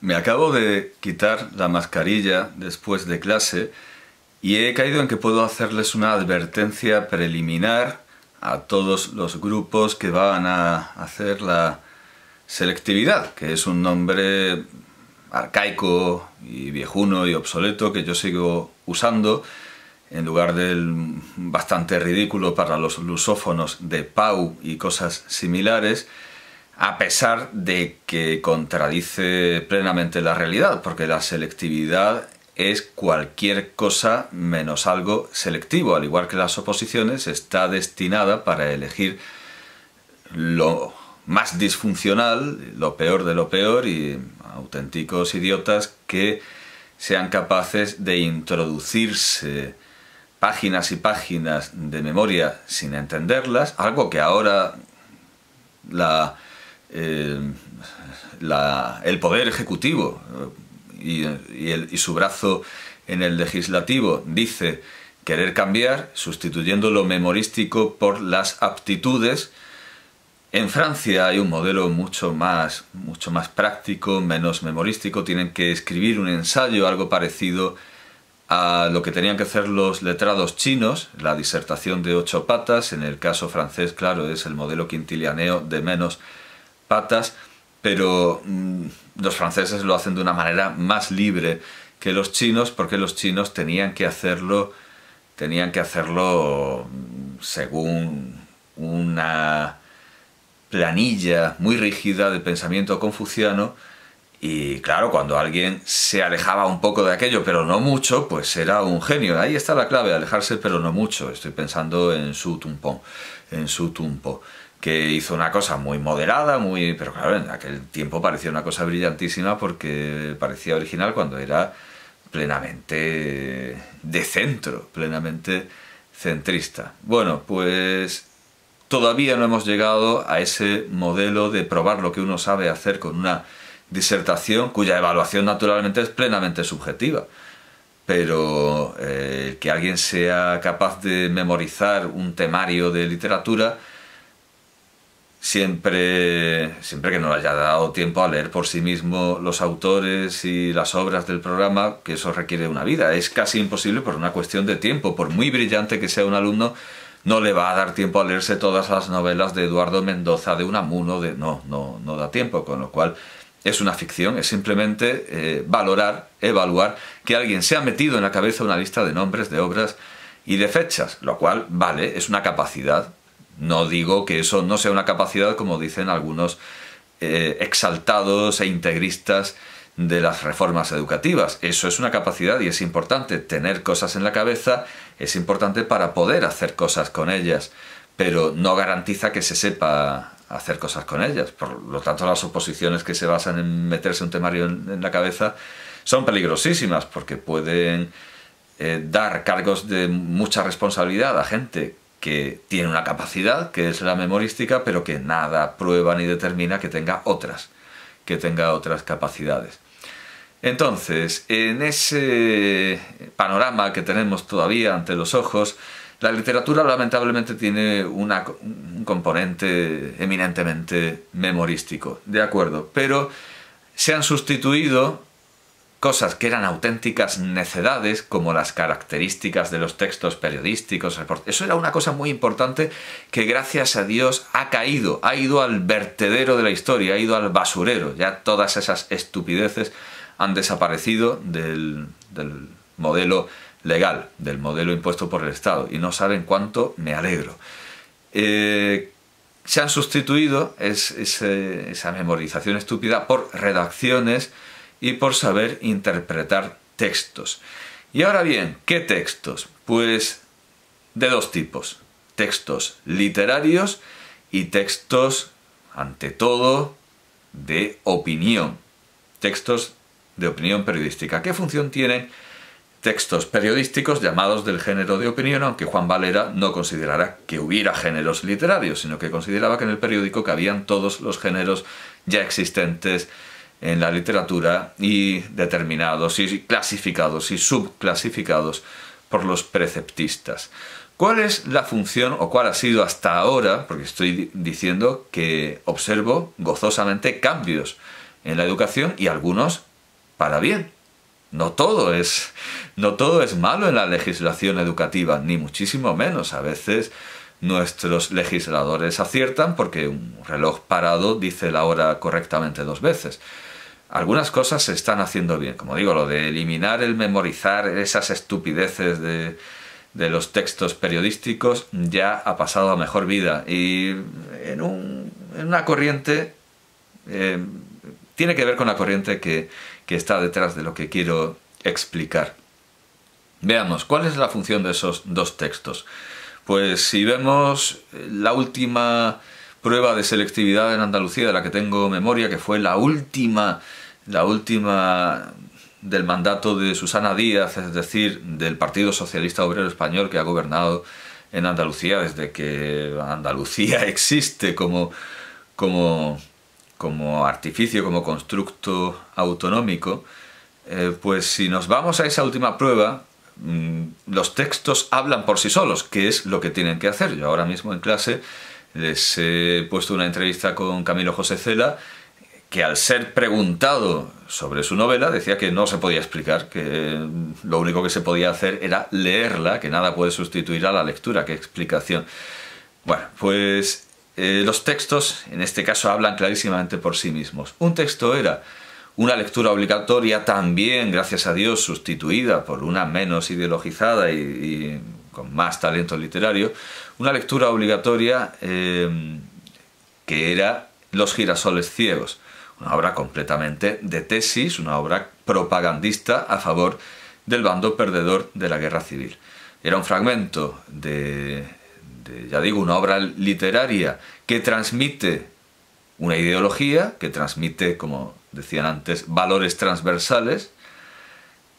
Me acabo de quitar la mascarilla después de clase y he caído en que puedo hacerles una advertencia preliminar a todos los grupos que van a hacer la selectividad, que es un nombre arcaico y viejuno y obsoleto que yo sigo usando en lugar del bastante ridículo para los lusófonos de Pau y cosas similares a pesar de que contradice plenamente la realidad, porque la selectividad es cualquier cosa menos algo selectivo, al igual que las oposiciones, está destinada para elegir lo más disfuncional, lo peor de lo peor y auténticos idiotas que sean capaces de introducirse páginas y páginas de memoria sin entenderlas, algo que ahora la eh, el poder ejecutivo eh, y, y, su brazo en el legislativo dice querer cambiar, sustituyendo lo memorístico por las aptitudes. En Francia hay un modelo mucho más, mucho más práctico, menos memorístico. Tienen que escribir un ensayo, algo parecido a lo que tenían que hacer los letrados chinos, la disertación de ocho patas, en el caso francés, claro, es el modelo quintilianeo de menos patas, pero mm, los franceses lo hacen de una manera más libre que los chinos, porque los chinos tenían que hacerlo, tenían que hacerlo mm, según una planilla muy rígida de pensamiento confuciano, y claro, cuando alguien se alejaba un poco de aquello, pero no mucho, pues era un genio. Ahí está la clave, alejarse, pero no mucho. Estoy pensando en su tumpón, en su tumpo que hizo una cosa muy moderada, muy pero claro, en aquel tiempo parecía una cosa brillantísima porque parecía original cuando era plenamente de centro, plenamente centrista. Bueno, pues todavía no hemos llegado a ese modelo de probar lo que uno sabe hacer con una disertación cuya evaluación naturalmente es plenamente subjetiva. Pero eh, que alguien sea capaz de memorizar un temario de literatura siempre, siempre que no haya dado tiempo a leer por sí mismo los autores y las obras del programa, que eso requiere una vida. Es casi imposible por una cuestión de tiempo. Por muy brillante que sea un alumno, no le va a dar tiempo a leerse todas las novelas de Eduardo Mendoza, de Unamuno, de... No, no, no da tiempo, con lo cual es una ficción, es simplemente eh, valorar, evaluar que alguien se ha metido en la cabeza una lista de nombres, de obras y de fechas, lo cual, vale, es una capacidad, no digo que eso no sea una capacidad, como dicen algunos eh, exaltados e integristas de las reformas educativas. Eso es una capacidad y es importante. Tener cosas en la cabeza es importante para poder hacer cosas con ellas, pero no garantiza que se sepa hacer cosas con ellas. Por lo tanto, las oposiciones que se basan en meterse un temario en, la cabeza son peligrosísimas porque pueden eh, dar cargos de mucha responsabilidad a gente que tiene una capacidad, que es la memorística, pero que nada prueba ni determina que tenga otras, que tenga otras capacidades. Entonces, en ese panorama que tenemos todavía ante los ojos, la literatura lamentablemente tiene una, un componente eminentemente memorístico, de acuerdo, pero se han sustituido Cosas que eran auténticas necedades, como las características de los textos periodísticos. Eso era una cosa muy importante que gracias a Dios ha caído, ha ido al vertedero de la historia, ha ido al basurero. Ya todas esas estupideces han desaparecido del, modelo legal, del modelo impuesto por el Estado. Y no saben cuánto me alegro. Eh, se han sustituido esa memorización estúpida por redacciones y por saber interpretar textos. Y ahora bien, ¿qué textos? Pues de dos tipos, textos literarios y textos, ante todo, de opinión, textos de opinión periodística. ¿Qué función tienen textos periodísticos llamados del género de opinión, aunque Juan Valera no considerara que hubiera géneros literarios, sino que consideraba que en el periódico cabían todos los géneros ya existentes en la literatura y determinados y clasificados y subclasificados por los preceptistas. ¿Cuál es la función o cuál ha sido hasta ahora? Porque estoy diciendo que observo gozosamente cambios en la educación y algunos para bien. No todo es no todo es malo en la legislación educativa, ni muchísimo menos. A veces nuestros legisladores aciertan porque un reloj parado dice la hora correctamente dos veces algunas cosas se están haciendo bien. Como digo, lo de eliminar el memorizar esas estupideces de, de los textos periodísticos ya ha pasado a mejor vida. Y en, un, en una corriente, eh, tiene que ver con la corriente que, que está detrás de lo que quiero explicar. Veamos, ¿cuál es la función de esos dos textos? Pues si vemos la última prueba de selectividad en Andalucía de la que tengo memoria, que fue la última la última del mandato de Susana Díaz, es decir, del Partido Socialista Obrero Español que ha gobernado en Andalucía desde que Andalucía existe como, como, como artificio, como constructo autonómico, eh, pues si nos vamos a esa última prueba, mm, los textos hablan por sí solos, que es lo que tienen que hacer. Yo ahora mismo en clase les he puesto una entrevista con Camilo José Cela, que al ser preguntado sobre su novela decía que no se podía explicar, que lo único que se podía hacer era leerla, que nada puede sustituir a la lectura, qué explicación. Bueno, pues eh, los textos en este caso hablan clarísimamente por sí mismos. Un texto era una lectura obligatoria también, gracias a Dios, sustituida por una menos ideologizada y, con más talento literario, una lectura obligatoria eh, que era Los girasoles ciegos una obra completamente de tesis, una obra propagandista a favor del bando perdedor de la guerra civil. Era un fragmento de, ya digo, una obra literaria que transmite una ideología, que transmite, como decían antes, valores transversales,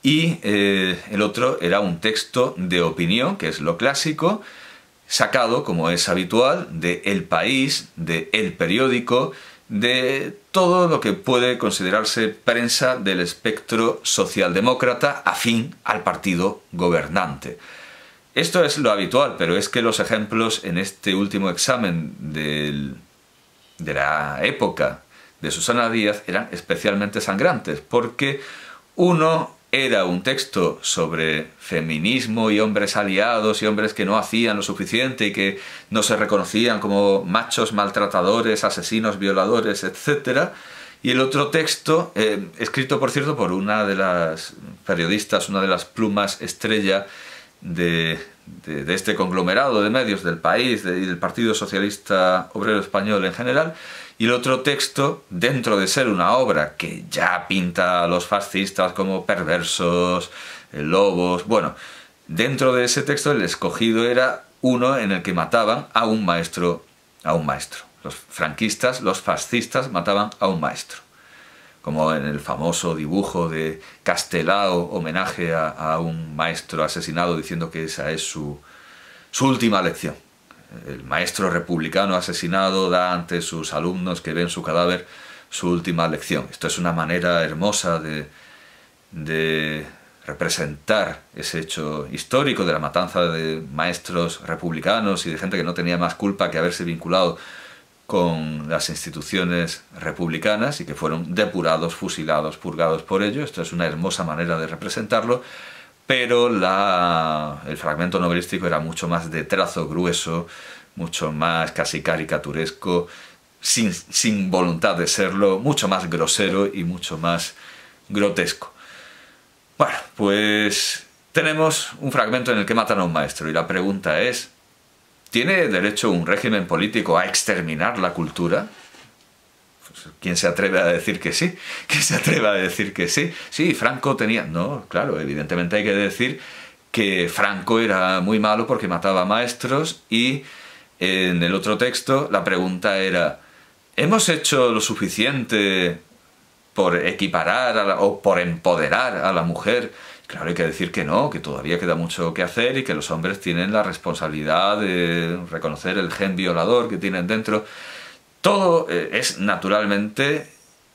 y eh, el otro era un texto de opinión, que es lo clásico, sacado, como es habitual, de El País, de El Periódico, de todo lo que puede considerarse prensa del espectro socialdemócrata afín al partido gobernante. Esto es lo habitual, pero es que los ejemplos en este último examen del, de la época de Susana Díaz eran especialmente sangrantes, porque uno era un texto sobre feminismo y hombres aliados y hombres que no hacían lo suficiente y que no se reconocían como machos maltratadores, asesinos, violadores, etc. Y el otro texto, eh, escrito por cierto por una de las periodistas, una de las plumas estrella de, de, este conglomerado de medios del país y del Partido Socialista Obrero Español en general, y el otro texto, dentro de ser una obra que ya pinta a los fascistas como perversos, eh, lobos, bueno, dentro de ese texto el escogido era uno en el que mataban a un maestro, a un maestro. Los franquistas, los fascistas mataban a un maestro como en el famoso dibujo de Castelao, homenaje a, un maestro asesinado diciendo que esa es su, su última lección. El maestro republicano asesinado da ante sus alumnos que ven su cadáver su última lección. Esto es una manera hermosa de, de representar ese hecho histórico de la matanza de maestros republicanos y de gente que no tenía más culpa que haberse vinculado con las instituciones republicanas y que fueron depurados, fusilados, purgados por ello. Esto es una hermosa manera de representarlo, pero la, el fragmento novelístico era mucho más de trazo grueso, mucho más casi caricaturesco, sin, sin voluntad de serlo, mucho más grosero y mucho más grotesco. Bueno, pues tenemos un fragmento en el que matan a un maestro y la pregunta es, ¿Tiene derecho un régimen político a exterminar la cultura? Pues, ¿Quién se atreve a decir que sí? ¿Quién se atreve a decir que sí? Sí, Franco tenía... No, claro, evidentemente hay que decir que Franco era muy malo porque mataba maestros y en el otro texto la pregunta era ¿hemos hecho lo suficiente por equiparar o por empoderar a la mujer Claro, hay que decir que no, que todavía queda mucho que hacer y que los hombres tienen la responsabilidad de reconocer el gen violador que tienen dentro. Todo eh, es naturalmente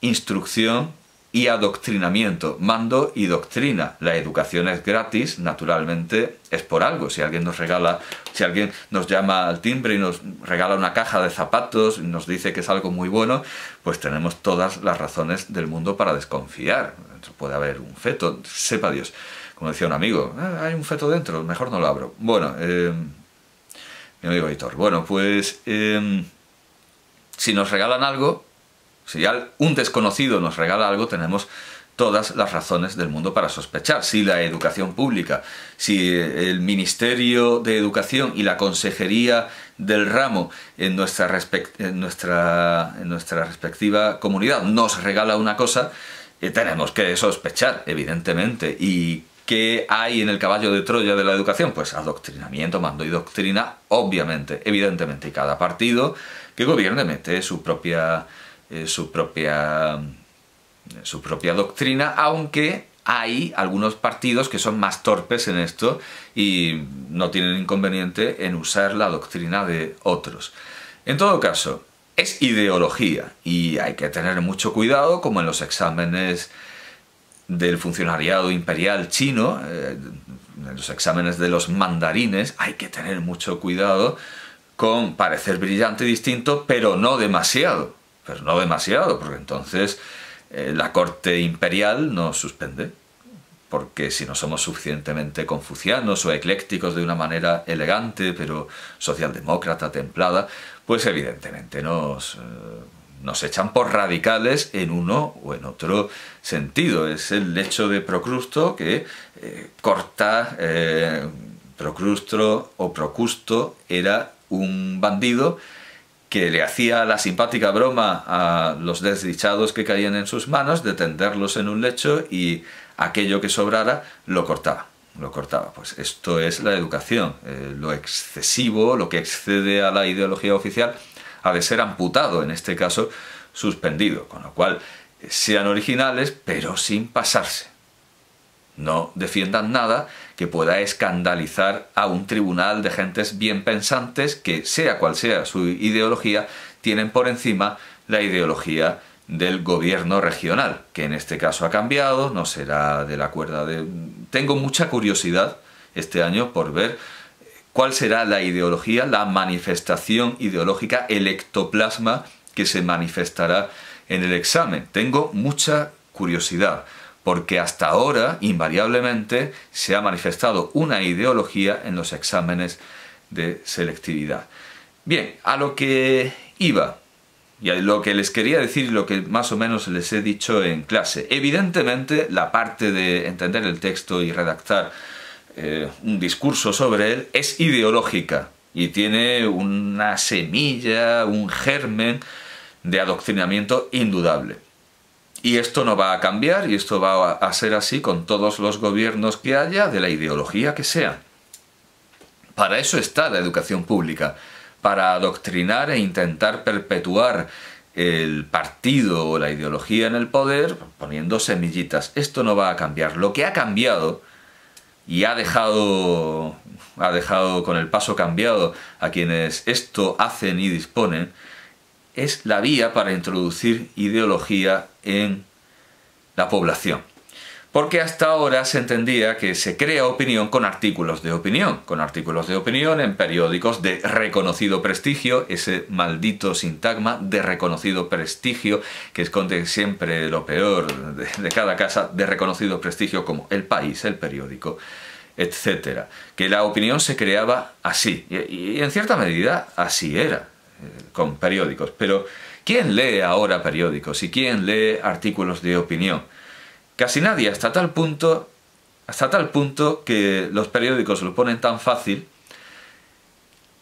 instrucción y adoctrinamiento, mando y doctrina. La educación es gratis, naturalmente es por algo. Si alguien nos regala, si alguien nos llama al timbre y nos regala una caja de zapatos y nos dice que es algo muy bueno, pues tenemos todas las razones del mundo para desconfiar. Puede haber un feto, sepa Dios. Como decía un amigo, ah, hay un feto dentro, mejor no lo abro. Bueno, em, mi amigo Víctor. bueno, pues em, si nos regalan algo, si un desconocido nos regala algo, tenemos todas las razones del mundo para sospechar. Si la educación pública, si el Ministerio de Educación y la Consejería del ramo en nuestra, nuestra, en nuestra respectiva comunidad nos regala una cosa, tenemos que sospechar, evidentemente. ¿Y qué hay en el caballo de Troya de la educación? Pues adoctrinamiento, mando y doctrina, obviamente, evidentemente. Y cada partido que gobierne mete su propia, eh, su propia, eh, su propia doctrina, aunque hay algunos partidos que son más torpes en esto y no tienen inconveniente en usar la doctrina de otros. En todo caso, es ideología y hay que tener mucho cuidado, como en los exámenes del funcionariado imperial chino, eh, en los exámenes de los mandarines, hay que tener mucho cuidado con parecer brillante y distinto, pero no demasiado, pero no demasiado, porque entonces eh, la corte imperial nos suspende porque si no somos suficientemente confucianos o eclécticos de una manera elegante, pero socialdemócrata, templada, pues evidentemente nos, eh, nos echan por radicales en uno o en otro sentido. Es el lecho de Procrusto que eh, corta, eh, o Procusto era un bandido que le hacía la simpática broma a los desdichados que caían en sus manos de tenderlos en un lecho y aquello que sobrara lo cortaba. Lo cortaba. Pues esto es la educación. Eh, lo excesivo, lo que excede a la ideología oficial, ha de ser amputado, en este caso suspendido. Con lo cual, eh, sean originales, pero sin pasarse. No defiendan nada que pueda escandalizar a un tribunal de gentes bien pensantes que, sea cual sea su ideología, tienen por encima la ideología del gobierno regional, que en este caso ha cambiado, no será de la cuerda de... Tengo mucha curiosidad este año por ver eh, cuál será la ideología, la manifestación ideológica, electoplasma que se manifestará en el examen. Tengo mucha curiosidad, porque hasta ahora, invariablemente, se ha manifestado una ideología en los exámenes de selectividad. Bien, a lo que iba. Y lo que les quería decir, lo que más o menos les he dicho en clase. Evidentemente, la parte de entender el texto y redactar eh, un discurso sobre él es ideológica y tiene una semilla, un germen de adoctrinamiento indudable. Y esto no va a cambiar y esto va a ser así con todos los gobiernos que haya, de la ideología que sea. Para eso está la educación pública para adoctrinar e intentar perpetuar el partido o la ideología en el poder poniendo semillitas. Esto no va a cambiar. Lo que ha cambiado y ha dejado, ha dejado con el paso cambiado a quienes esto hacen y disponen es la vía para introducir ideología en la población porque hasta ahora se entendía que se crea opinión con artículos de opinión, con artículos de opinión en periódicos de reconocido prestigio, ese maldito sintagma de reconocido prestigio que esconde siempre lo peor de, cada casa, de reconocido prestigio como el país, el periódico, etc. Que la opinión se creaba así, y en cierta medida así era, eh, con periódicos, pero ¿quién lee ahora periódicos y quién lee artículos de opinión? Casi nadie, hasta tal punto, hasta tal punto que los periódicos lo ponen tan fácil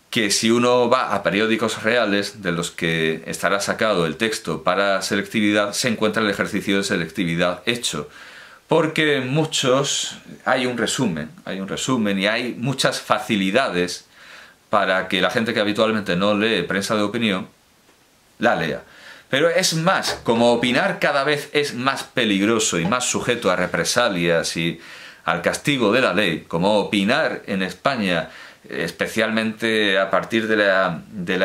que si uno va a periódicos reales de los que estará sacado el texto para selectividad, se encuentra el ejercicio de selectividad hecho. Porque muchos hay un resumen, hay un resumen y hay muchas facilidades para que la gente que habitualmente no lee prensa de opinión la lea. Pero es más, como opinar cada vez es más peligroso y más sujeto a represalias y al castigo de la ley, como opinar en España, especialmente a partir de la, de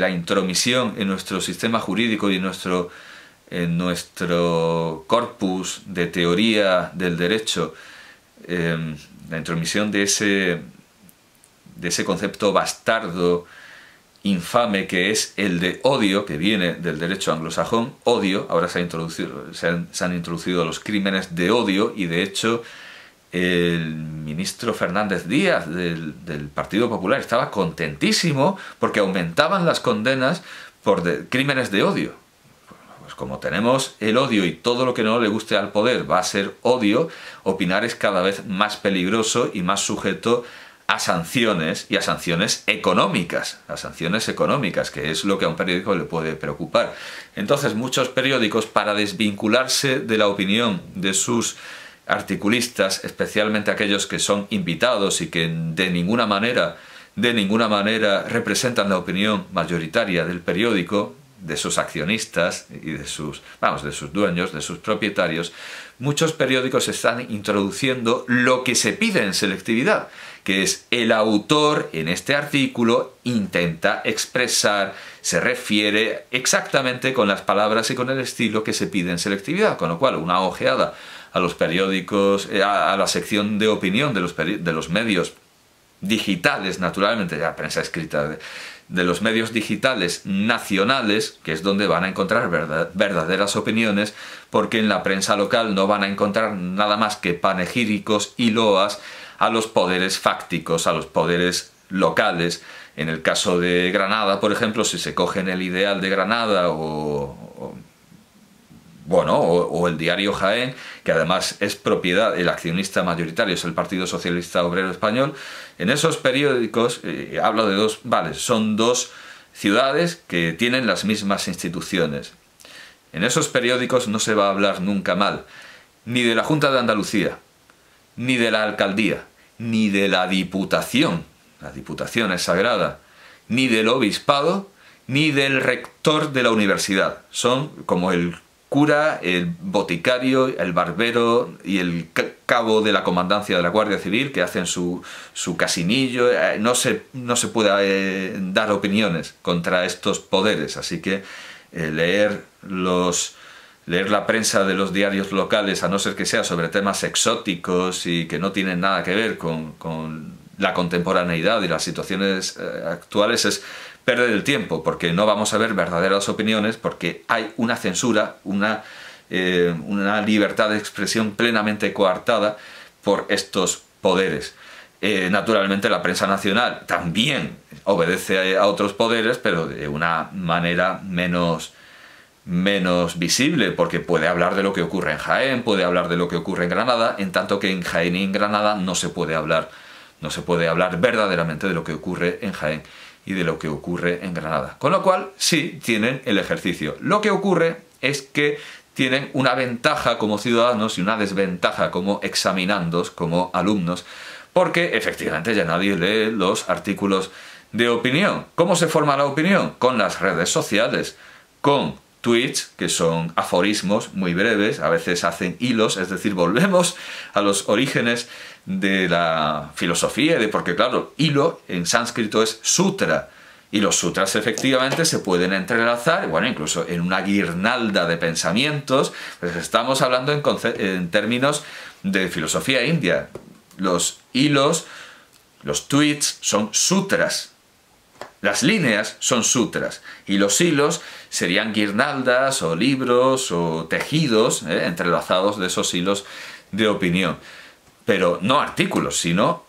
la, intromisión en nuestro sistema jurídico y en nuestro, en nuestro corpus de teoría del derecho, em, la intromisión de ese, de ese concepto bastardo infame que es el de odio, que viene del derecho anglosajón, odio, ahora se, ha introducido, se, han, introducido los crímenes de odio y de hecho el ministro Fernández Díaz del, Partido Popular estaba contentísimo porque aumentaban las condenas por crímenes de odio. Pues como tenemos el odio y todo lo que no le guste al poder va a ser odio, opinar es cada vez más peligroso y más sujeto a sanciones y a sanciones económicas, a sanciones económicas, que es lo que a un periódico le puede preocupar. Entonces muchos periódicos, para desvincularse de la opinión de sus articulistas, especialmente aquellos que son invitados y que de ninguna manera, de ninguna manera representan la opinión mayoritaria del periódico, de sus accionistas y de sus, vamos, de sus dueños, de sus propietarios, muchos periódicos están introduciendo lo que se pide en selectividad, que es el autor en este artículo intenta expresar, se refiere exactamente con las palabras y con el estilo que se pide en selectividad, con lo cual una ojeada a los periódicos, eh, a, la sección de opinión de los, de los medios digitales, naturalmente, la prensa escrita, de, los medios digitales nacionales, que es donde van a encontrar verdaderas opiniones, porque en la prensa local no van a encontrar nada más que panegíricos y loas a los poderes fácticos, a los poderes locales. En el caso de Granada, por ejemplo, si se cogen el ideal de Granada o, bueno, o, el diario Jaén, que además es propiedad, el accionista mayoritario es el Partido Socialista Obrero Español, en esos periódicos eh, hablo de dos, vale, son dos ciudades que tienen las mismas instituciones. En esos periódicos no se va a hablar nunca mal, ni de la Junta de Andalucía, ni de la Alcaldía, ni de la Diputación, la Diputación es sagrada, ni del Obispado, ni del rector de la universidad. Son como el cura, el boticario, el barbero y el cabo de la comandancia de la Guardia Civil que hacen su, su casinillo. Eh, no se, no se puede eh, dar opiniones contra estos poderes, así que eh, leer los leer la prensa de los diarios locales, a no ser que sea sobre temas exóticos y que no tienen nada que ver con, la contemporaneidad y las situaciones eh, actuales, es perder el tiempo, porque no vamos a ver verdaderas opiniones, porque hay una censura, una, eh, libertad de expresión plenamente coartada por estos poderes. Eh, naturalmente la prensa nacional también obedece a otros poderes, pero de una manera menos menos visible, porque puede hablar de lo que ocurre en Jaén, puede hablar de lo que ocurre en Granada, en tanto que en Jaén y en Granada no se puede hablar, no se puede hablar verdaderamente de lo que ocurre en Jaén y de lo que ocurre en Granada. Con lo cual, sí, tienen el ejercicio. Lo que ocurre es que tienen una ventaja como ciudadanos y una desventaja como examinandos, como alumnos, porque efectivamente ya nadie lee los artículos de opinión. ¿Cómo se forma la opinión? Con las redes sociales, con tweets, que son aforismos muy breves, a veces hacen hilos, es decir, volvemos a los orígenes de la filosofía, de porque claro, hilo en sánscrito es sutra, y los sutras efectivamente se pueden entrelazar, bueno, incluso en una guirnalda de pensamientos, pues estamos hablando en términos de filosofía india. Los hilos, los tweets son sutras, las líneas son sutras y los hilos serían guirnaldas o libros o tejidos ¿eh? entrelazados de esos hilos de opinión. Pero no artículos, sino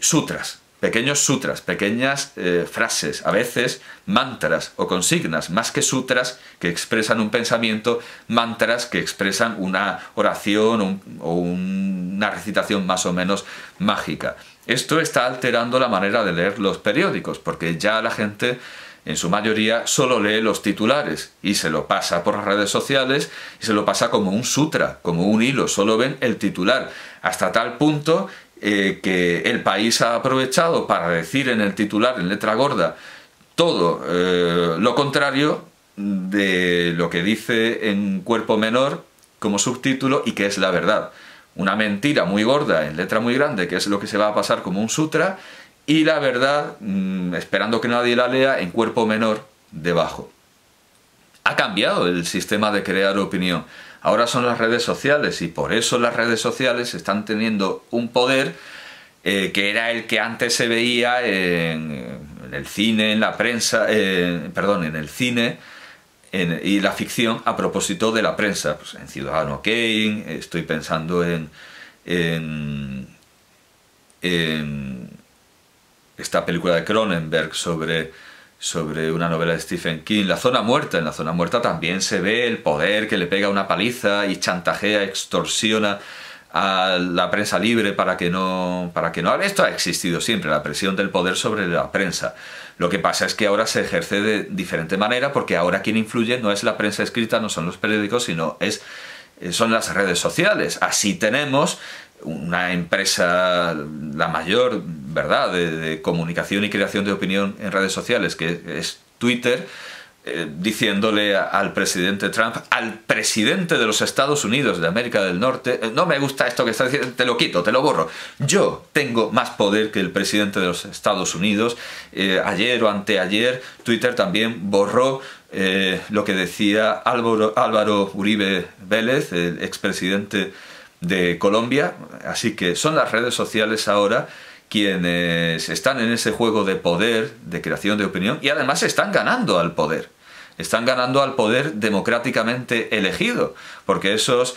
sutras, pequeños sutras, pequeñas eh, frases, a veces mantras o consignas, más que sutras que expresan un pensamiento, mantras que expresan una oración o una recitación más o menos mágica. Esto está alterando la manera de leer los periódicos, porque ya la gente en su mayoría solo lee los titulares y se lo pasa por las redes sociales y se lo pasa como un sutra, como un hilo, solo ven el titular, hasta tal punto eh, que el país ha aprovechado para decir en el titular, en letra gorda, todo eh, lo contrario de lo que dice en cuerpo menor como subtítulo y que es la verdad una mentira muy gorda en letra muy grande, que es lo que se va a pasar como un sutra, y la verdad, mm, esperando que nadie la lea, en cuerpo menor debajo. Ha cambiado el sistema de crear opinión. Ahora son las redes sociales y por eso las redes sociales están teniendo un poder eh, que era el que antes se veía en, el cine, en la prensa, eh, perdón, en el cine, y la ficción a propósito de la prensa, pues, en Ciudadano Kane, estoy pensando en, esta película de Cronenberg sobre, sobre una novela de Stephen King, La Zona Muerta. En La Zona Muerta también se ve el poder que le pega una paliza y chantajea, extorsiona a la prensa libre para que no para que no hable esto ha existido siempre la presión del poder sobre la prensa lo que pasa es que ahora se ejerce de diferente manera porque ahora quien influye no es la prensa escrita no son los periódicos sino es eh, son las redes sociales así tenemos una empresa la mayor verdad de comunicación y creación de opinión en redes sociales que es Twitter eh, diciéndole al presidente Trump, al presidente de los Estados Unidos de América del Norte, eh, no me gusta esto que está diciendo, te lo quito, te lo borro. Yo tengo más poder que el presidente de los Estados Unidos. Eh, ayer o anteayer, Twitter también borró lo que decía Álvaro, Álvaro Uribe Vélez, el expresidente de Colombia. Así que son las redes sociales ahora quienes están en ese juego de poder, de creación de opinión, y además están ganando al poder. Están ganando al poder democráticamente elegido, porque esos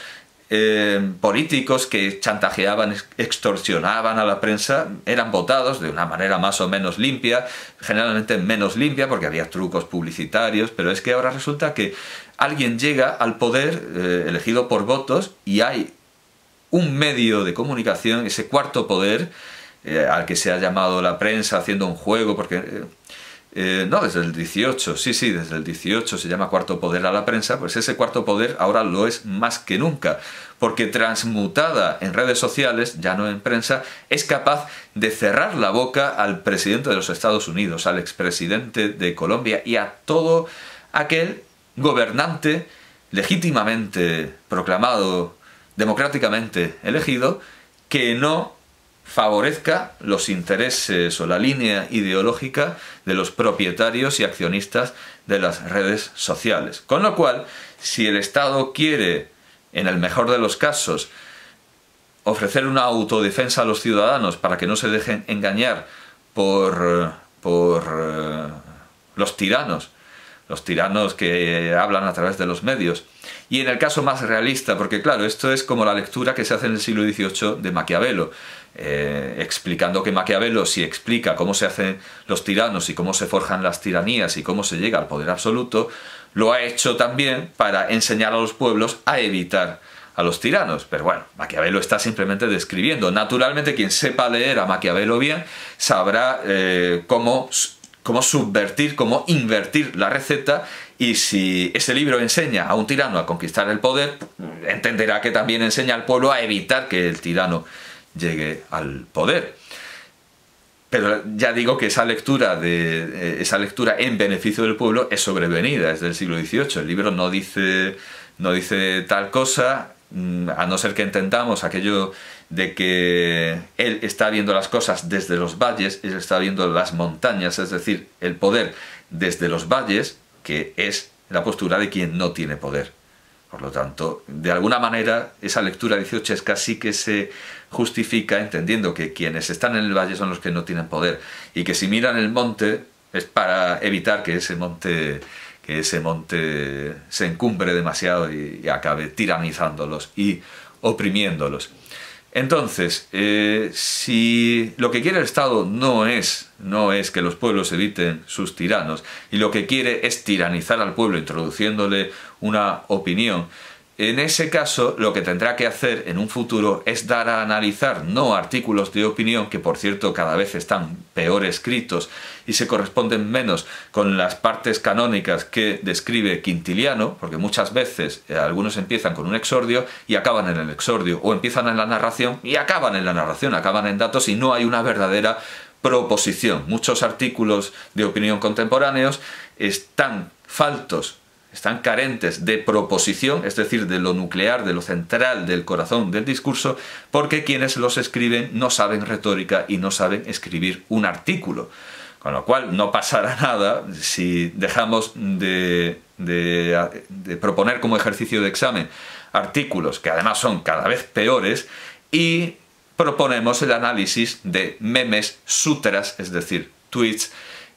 eh, políticos que chantajeaban, extorsionaban a la prensa, eran votados de una manera más o menos limpia, generalmente menos limpia porque había trucos publicitarios, pero es que ahora resulta que alguien llega al poder eh, elegido por votos y hay un medio de comunicación, ese cuarto poder, eh, al que se ha llamado la prensa haciendo un juego, porque... Eh, eh, no, desde el 18, sí, sí, desde el 18 se llama cuarto poder a la prensa, pues ese cuarto poder ahora lo es más que nunca, porque transmutada en redes sociales, ya no en prensa, es capaz de cerrar la boca al presidente de los Estados Unidos, al expresidente de Colombia y a todo aquel gobernante legítimamente proclamado, democráticamente elegido, que no favorezca los intereses o la línea ideológica de los propietarios y accionistas de las redes sociales. Con lo cual, si el Estado quiere, en el mejor de los casos, ofrecer una autodefensa a los ciudadanos para que no se dejen engañar por, eh, los tiranos los tiranos que hablan a través de los medios. Y en el caso más realista, porque claro, esto es como la lectura que se hace en el siglo XVIII de Maquiavelo, eh, explicando que Maquiavelo si explica cómo se hacen los tiranos y cómo se forjan las tiranías y cómo se llega al poder absoluto, lo ha hecho también para enseñar a los pueblos a evitar a los tiranos. Pero bueno, Maquiavelo está simplemente describiendo. Naturalmente quien sepa leer a Maquiavelo bien sabrá eh, cómo cómo subvertir, cómo invertir la receta y si ese libro enseña a un tirano a conquistar el poder, entenderá que también enseña al pueblo a evitar que el tirano llegue al poder. Pero ya digo que esa lectura, de, eh, esa lectura en beneficio del pueblo es sobrevenida, es del siglo XVIII. El libro no dice, no dice tal cosa, mm, a no ser que intentamos aquello de que él está viendo las cosas desde los valles, él está viendo las montañas, es decir, el poder desde los valles, que es la postura de quien no tiene poder. Por lo tanto, de alguna manera, esa lectura 18 es casi que se justifica entendiendo que quienes están en el valle son los que no tienen poder y que si miran el monte es para evitar que ese monte que ese monte se encumbre demasiado y acabe tiranizándolos y oprimiéndolos. Entonces, eh, si lo que quiere el Estado no es, no es que los pueblos eviten sus tiranos, y lo que quiere es tiranizar al pueblo introduciéndole una opinión, en ese caso, lo que tendrá que hacer en un futuro es dar a analizar no artículos de opinión, que por cierto cada vez están peor escritos y se corresponden menos con las partes canónicas que describe Quintiliano, porque muchas veces eh, algunos empiezan con un exordio y acaban en el exordio, o empiezan en la narración y acaban en la narración, acaban en datos y no hay una verdadera proposición. Muchos artículos de opinión contemporáneos están faltos están carentes de proposición, es decir, de lo nuclear, de lo central, del corazón del discurso, porque quienes los escriben no saben retórica y no saben escribir un artículo. Con lo cual no pasará nada si dejamos de, proponer como ejercicio de examen artículos que además son cada vez peores y proponemos el análisis de memes, sutras, es decir, tweets,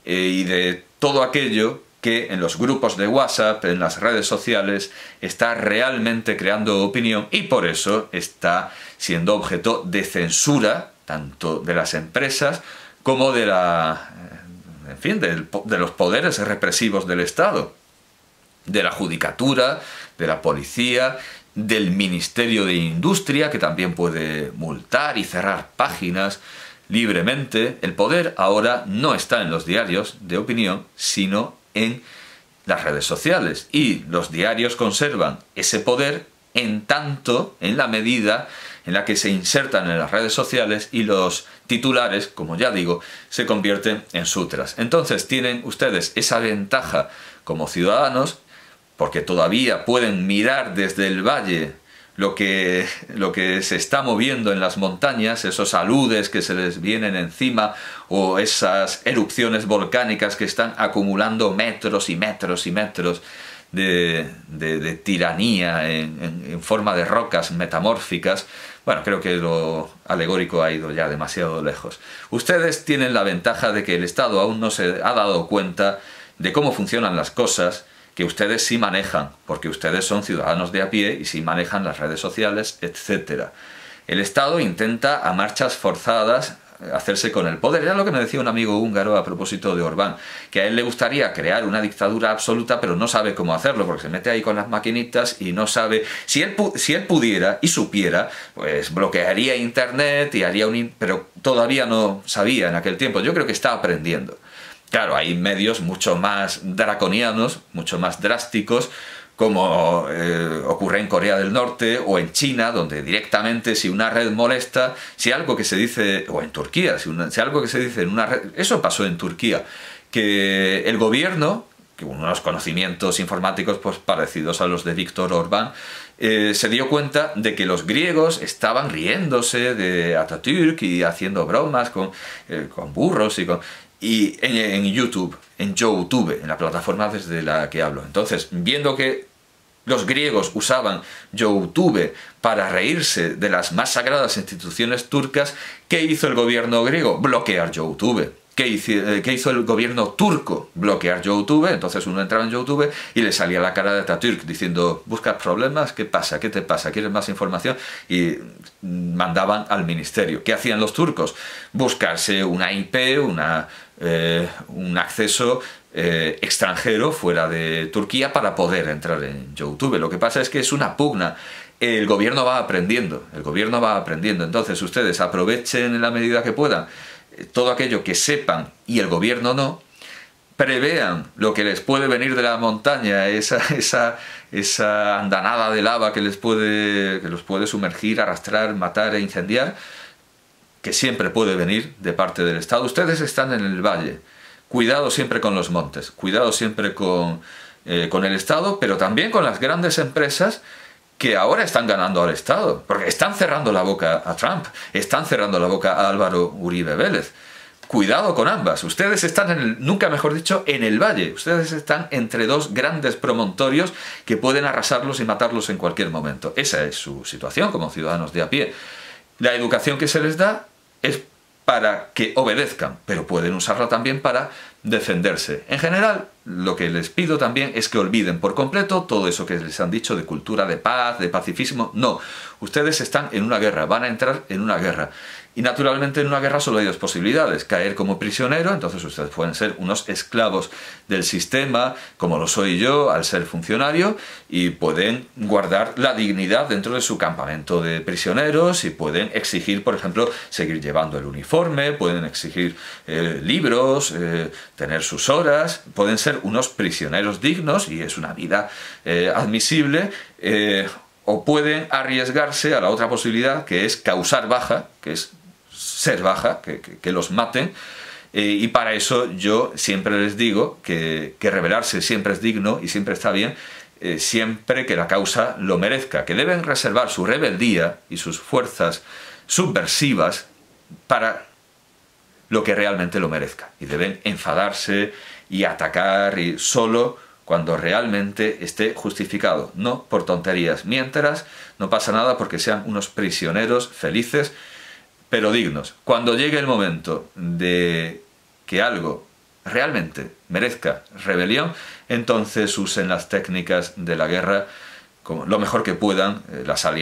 eh, y de todo aquello que en los grupos de WhatsApp, en las redes sociales, está realmente creando opinión y por eso está siendo objeto de censura, tanto de las empresas como de la... Eh, en fin, de, los poderes represivos del Estado, de la judicatura, de la policía, del Ministerio de Industria, que también puede multar y cerrar páginas libremente. El poder ahora no está en los diarios de opinión, sino en en las redes sociales. Y los diarios conservan ese poder en tanto, en la medida en la que se insertan en las redes sociales y los titulares, como ya digo, se convierten en sutras. Entonces tienen ustedes esa ventaja como ciudadanos, porque todavía pueden mirar desde el valle lo que, lo que se está moviendo en las montañas, esos aludes que se les vienen encima o esas erupciones volcánicas que están acumulando metros y metros y metros de, tiranía en, en, forma de rocas metamórficas. Bueno, creo que lo alegórico ha ido ya demasiado lejos. Ustedes tienen la ventaja de que el Estado aún no se ha dado cuenta de cómo funcionan las cosas que ustedes sí manejan, porque ustedes son ciudadanos de a pie y sí manejan las redes sociales, etc. El Estado intenta a marchas forzadas hacerse con el poder. Era lo que me decía un amigo húngaro a propósito de Orbán, que a él le gustaría crear una dictadura absoluta, pero no sabe cómo hacerlo, porque se mete ahí con las maquinitas y no sabe. Si él, si él pudiera y supiera, pues bloquearía Internet y haría un... pero todavía no sabía en aquel tiempo. Yo creo que está aprendiendo. Claro, hay medios mucho más draconianos, mucho más drásticos, como eh, ocurre en Corea del Norte o en China, donde directamente si una red molesta, si algo que se dice, o en Turquía, si, algo que se dice en una red, eso pasó en Turquía, que el gobierno, que unos conocimientos informáticos pues, parecidos a los de Víctor Orbán, eh, se dio cuenta de que los griegos estaban riéndose de Atatürk y haciendo bromas con, eh, con burros y con y en, YouTube, en YouTube, en la plataforma desde la que hablo. Entonces, viendo que los griegos usaban YouTube para reírse de las más sagradas instituciones turcas, ¿qué hizo el gobierno griego? Bloquear YouTube. ¿Qué eh, hizo, el gobierno turco? Bloquear YouTube. Entonces uno entraba en YouTube y le salía la cara de Tatürk diciendo, ¿buscas problemas? ¿Qué pasa? ¿Qué te pasa? ¿Quieres más información? Y mandaban al ministerio. ¿Qué hacían los turcos? Buscarse una IP, una eh, un acceso eh, extranjero fuera de Turquía para poder entrar en YouTube. Lo que pasa es que es una pugna. El gobierno va aprendiendo, el gobierno va aprendiendo. Entonces ustedes aprovechen en la medida que puedan eh, todo aquello que sepan y el gobierno no, prevean lo que les puede venir de la montaña, esa, esa, esa andanada de lava que les puede, que los puede sumergir, arrastrar, matar e incendiar, que siempre puede venir de parte del Estado. Ustedes están en el valle, cuidado siempre con los montes, cuidado siempre con, eh, con el Estado, pero también con las grandes empresas que ahora están ganando al Estado, porque están cerrando la boca a Trump, están cerrando la boca a Álvaro Uribe Vélez. Cuidado con ambas, ustedes están, en el, nunca mejor dicho, en el valle, ustedes están entre dos grandes promontorios que pueden arrasarlos y matarlos en cualquier momento. Esa es su situación como ciudadanos de a pie. La educación que se les da es para que obedezcan, pero pueden usarla también para defenderse. En general, lo que les pido también es que olviden por completo todo eso que les han dicho de cultura de paz, de pacifismo. No, ustedes están en una guerra, van a entrar en una guerra. Y naturalmente en una guerra solo hay dos posibilidades, caer como prisionero, entonces ustedes pueden ser unos esclavos del sistema, como lo soy yo al ser funcionario, y pueden guardar la dignidad dentro de su campamento de prisioneros y pueden exigir, por ejemplo, seguir llevando el uniforme, pueden exigir eh, libros, eh, tener sus horas, pueden ser unos prisioneros dignos y es una vida eh, admisible o pueden arriesgarse a la otra posibilidad que es causar baja, que es ser baja, que, los maten. Eh, y para eso yo siempre les digo que, que rebelarse siempre es digno y siempre está bien, eh, siempre que la causa lo merezca, que deben reservar su rebeldía y sus fuerzas subversivas para lo que realmente lo merezca. Y deben enfadarse y atacar y solo cuando realmente esté justificado, no por tonterías. Mientras, no pasa nada porque sean unos prisioneros felices pero dignos. Cuando llegue el momento de que algo realmente merezca rebelión, entonces usen las técnicas de la guerra como lo mejor que puedan, eh, las alianzas.